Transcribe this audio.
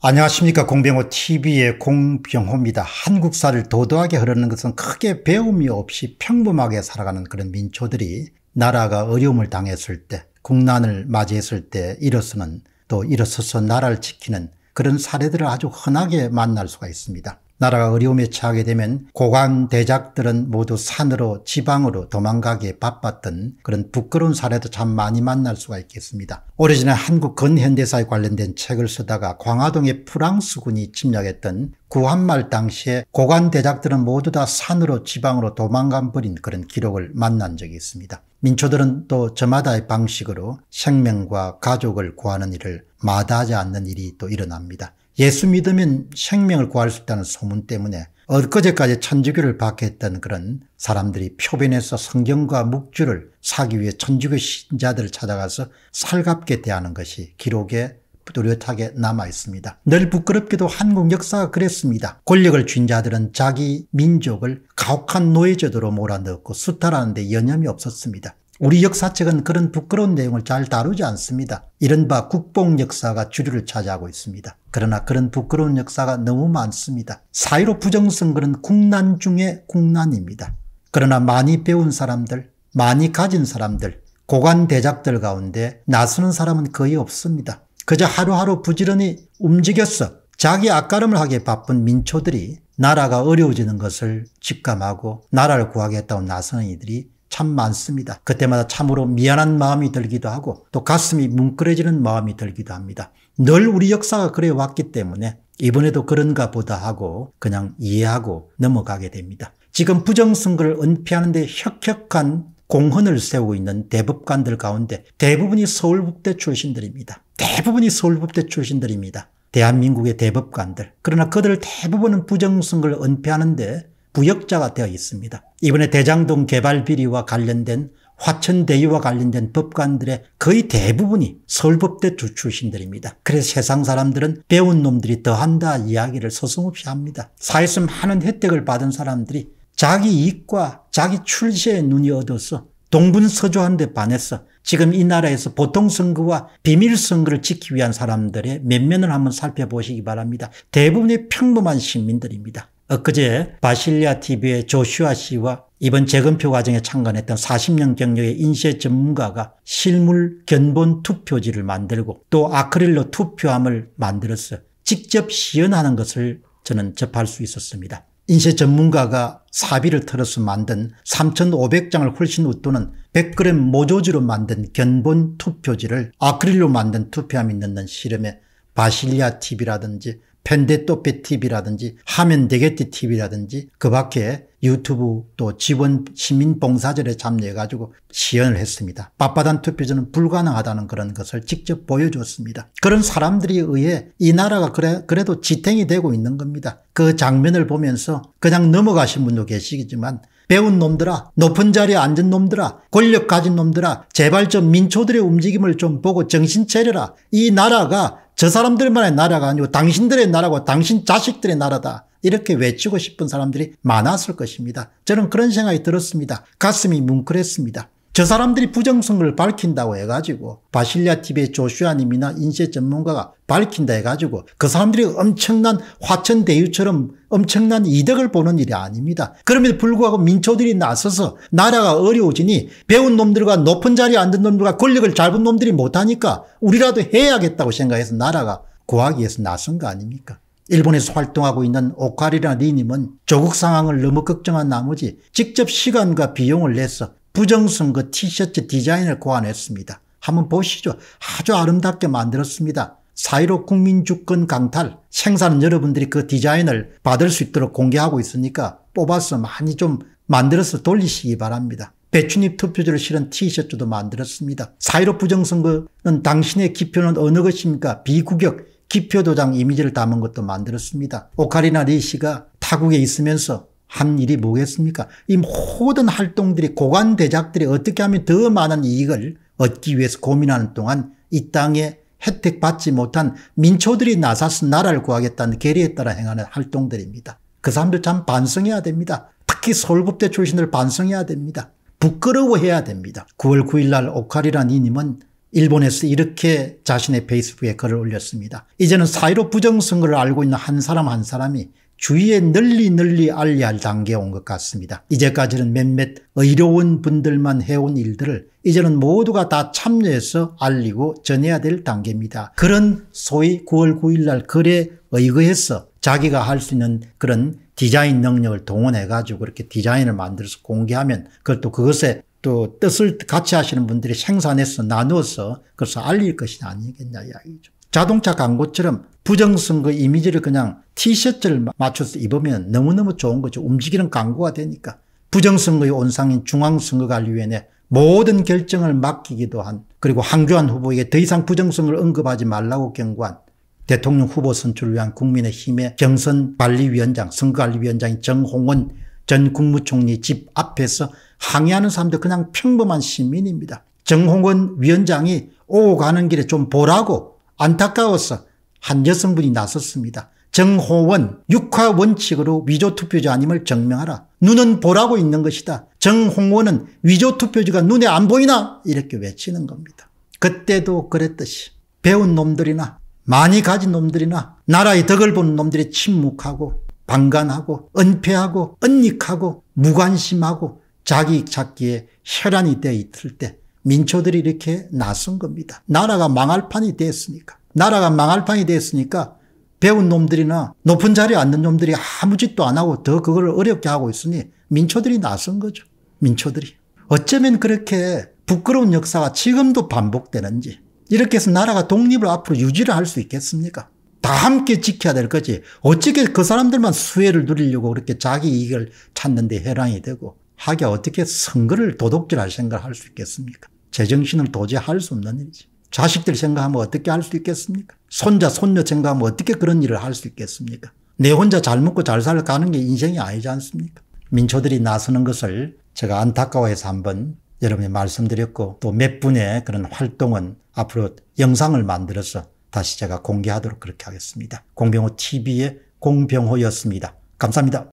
안녕하십니까 공병호 TV의 공병호입니다. 한국사를 도도하게 흐르는 것은 크게 배움이 없이 평범하게 살아가는 그런 민초들이 나라가 어려움을 당했을 때 국난을 맞이했을 때 일어서는 또 일어서서 나라를 지키는 그런 사례들을 아주 흔하게 만날 수가 있습니다. 나라가 어려움에 처하게 되면 고관 대작들은 모두 산으로 지방으로 도망가기에 바빴던 그런 부끄러운 사례도 참 많이 만날 수가 있겠습니다. 오래전에 한국 근현대사에 관련된 책을 쓰다가 광화동의 프랑스군이 침략했던 구한말 당시에 고관 대작들은 모두 다 산으로 지방으로 도망간 버린 그런 기록을 만난 적이 있습니다. 민초들은 또 저마다의 방식으로 생명과 가족을 구하는 일을 마다하지 않는 일이 또 일어납니다. 예수 믿으면 생명을 구할 수 있다는 소문 때문에 엊그제까지 천주교를 박해했던 그런 사람들이 표변에서 성경과 묵주를 사기 위해 천주교 신자들을 찾아가서 살갑게 대하는 것이 기록에 뚜렷하게 남아 있습니다. 늘 부끄럽게도 한국 역사가 그랬습니다. 권력을 쥔 자들은 자기 민족을 가혹한 노예제도로 몰아넣고 수탈하는 데 여념이 없었습니다. 우리 역사책은 그런 부끄러운 내용을 잘 다루지 않습니다. 이른바 국뽕 역사가 주류를 차지하고 있습니다. 그러나 그런 부끄러운 역사가 너무 많습니다. 사이로 부정선거는 국난 중에 국난입니다. 그러나 많이 배운 사람들, 많이 가진 사람들, 고관 대작들 가운데 나서는 사람은 거의 없습니다. 그저 하루하루 부지런히 움직였어 자기 악가름을 하기에 바쁜 민초들이 나라가 어려워지는 것을 직감하고 나라를 구하겠다고 나서는 이들이 참 많습니다. 그때마다 참으로 미안한 마음이 들기도 하고 또 가슴이 뭉클해지는 마음이 들기도 합니다. 늘 우리 역사가 그래 왔기 때문에 이번에도 그런가 보다 하고 그냥 이해하고 넘어가게 됩니다. 지금 부정선거를 은폐하는 데 혁혁한 공헌을 세우고 있는 대법관들 가운데 대부분이 서울북대 출신들입니다. 대부분이 서울북대 출신들입니다. 대한민국의 대법관들. 그러나 그들 대부분은 부정선거를 은폐하는데 구역자가 되어 있습니다. 이번에 대장동 개발 비리와 관련된 화천대유와 관련된 법관들의 거의 대부분이 서울법대 출신들입니다. 그래서 세상 사람들은 배운 놈들이 더한다 이야기를 서슴없이 합니다. 사회에서 많은 혜택을 받은 사람들이 자기 이익과 자기 출세에 눈이 어두워서 동분서조한데 반해서 지금 이 나라에서 보통 선거와 비밀 선거를 지키기 위한 사람들의 면면을 한번 살펴보시기 바랍니다. 대부분의 평범한 시민들입니다. 엊그제 어, 바실리아 TV의 조슈아 씨와 이번 재검표 과정에 참관했던 40년 경력의 인쇄 전문가가 실물 견본 투표지를 만들고 또 아크릴로 투표함을 만들어서 직접 시연하는 것을 저는 접할 수 있었습니다. 인쇄 전문가가 사비를 털어서 만든 3,500장을 훨씬 웃도는 100g 모조지로 만든 견본 투표지를 아크릴로 만든 투표함이 넣는 실험에 바실리아 TV라든지 펜데토피 TV라든지 하면 되겠지 TV라든지 그 밖에 유튜브 또 지원 시민봉사절에 참여해가지고 시연을 했습니다. 빠빠단 투표제는 불가능하다는 그런 것을 직접 보여줬습니다. 그런 사람들에 의해 이 나라가 그래, 그래도 지탱이 되고 있는 겁니다. 그 장면을 보면서 그냥 넘어가신 분도 계시겠지만 배운 놈들아 높은 자리에 앉은 놈들아 권력 가진 놈들아 제발 좀 민초들의 움직임을 좀 보고 정신 차려라. 이 나라가 저 사람들만의 나라가 아니고 당신들의 나라고 당신 자식들의 나라다. 이렇게 외치고 싶은 사람들이 많았을 것입니다. 저는 그런 생각이 들었습니다. 가슴이 뭉클했습니다. 저 사람들이 부정성을 밝힌다고 해가지고 바실리아 TV의 조슈아님이나 인쇄 전문가가 밝힌다 해가지고 그 사람들이 엄청난 화천대유처럼 엄청난 이득을 보는 일이 아닙니다. 그럼에도 불구하고 민초들이 나서서 나라가 어려워지니 배운 놈들과 높은 자리에 앉은 놈들과 권력을 잡은 놈들이 못하니까 우리라도 해야겠다고 생각해서 나라가 구하기 위해서 나선 거 아닙니까? 일본에서 활동하고 있는 오카리나 리님은 조국 상황을 너무 걱정한 나머지 직접 시간과 비용을 내서 부정선거 그 티셔츠 디자인을 고안했습니다. 한번 보시죠. 아주 아름답게 만들었습니다. 사이로 국민주권 강탈 생산은 여러분들이 그 디자인을 받을 수 있도록 공개하고 있으니까 뽑아서 많이 좀 만들어서 돌리시기 바랍니다. 배추잎 투표지를 실은 티셔츠도 만들었습니다. 사이로 부정선거는 당신의 기표는 어느 것입니까? 비국역 기표도장 이미지를 담은 것도 만들었습니다. 오카리나 리시가 타국에 있으면서 한 일이 뭐겠습니까? 이 모든 활동들이 고관 대작들이 어떻게 하면 더 많은 이익을 얻기 위해서 고민하는 동안 이 땅에 혜택 받지 못한 민초들이 나서서 나라를 구하겠다는 계리에 따라 행하는 활동들입니다. 그 사람들 참 반성해야 됩니다. 특히 서울법대 출신들 반성해야 됩니다. 부끄러워해야 됩니다. 9월 9일 날오카리란이님은 일본에서 이렇게 자신의 페이스북에 글을 올렸습니다. 이제는 사이로 부정선거를 알고 있는 한 사람 한 사람이 주위에 널리 널리 알려야 할 단계에 온 것 같습니다. 이제까지는 몇몇 의료원 분들만 해온 일들을 이제는 모두가 다 참여해서 알리고 전해야 될 단계입니다. 그런 소위 9월 9일 날 글에 의거해서 자기가 할 수 있는 그런 디자인 능력을 동원해가지고 그렇게 디자인을 만들어서 공개하면 그것도 그것에 또 뜻을 같이 하시는 분들이 생산해서 나누어서 그래서 알릴 것이 아니겠냐 이야기죠. 자동차 광고처럼 부정선거 그 이미지를 그냥 티셔츠를 맞춰서 입으면 너무너무 좋은 거죠. 움직이는 광고가 되니까. 부정선거의 온상인 중앙선거관리위원회 모든 결정을 맡기기도 한 그리고 황교안 후보에게 더 이상 부정선거를 언급하지 말라고 경고한 대통령 후보 선출을 위한 국민의힘의 경선관리위원장 선거관리위원장인 정홍원 전 국무총리 집 앞에서 항의하는 사람도 그냥 평범한 시민입니다. 정홍원 위원장이 오고 가는 길에 좀 보라고 안타까워서 한 여성분이 나섰습니다. 정호원 육화 원칙으로 위조 투표자 아님을 증명하라. 눈은 보라고 있는 것이다. 정홍원은 위조 투표지가 눈에 안 보이나 이렇게 외치는 겁니다. 그때도 그랬듯이 배운 놈들이나 많이 가진 놈들이나 나라의 덕을 보는 놈들이 침묵하고 방관하고 은폐하고 은닉하고 무관심하고 자기 찾기에 혈안이 돼 있을 때 민초들이 이렇게 나선 겁니다. 나라가 망할 판이 됐으니까. 나라가 망할 판이 됐으니까 배운 놈들이나 높은 자리에 앉는 놈들이 아무 짓도 안 하고 더 그걸 어렵게 하고 있으니 민초들이 나선 거죠. 민초들이. 어쩌면 그렇게 부끄러운 역사가 지금도 반복되는지 이렇게 해서 나라가 독립을 앞으로 유지를 할 수 있겠습니까? 다 함께 지켜야 될 거지. 어떻게 그 사람들만 수혜를 누리려고 그렇게 자기 이익을 찾는데 해랑이 되고 하게 어떻게 선거를 도둑질할 생각을 할 수 있겠습니까? 제정신을 도저히 할 수 없는 일이지. 자식들 생각하면 어떻게 할 수 있겠습니까? 손자, 손녀 생각하면 어떻게 그런 일을 할 수 있겠습니까? 내 혼자 잘 먹고 잘 살가는 아게 인생이 아니지 않습니까? 민초들이 나서는 것을 제가 안타까워해서 한번 여러분이 말씀드렸고 또 몇 분의 그런 활동은 앞으로 영상을 만들어서 다시 제가 공개하도록 그렇게 하겠습니다. 공병호 TV의 공병호였습니다. 감사합니다.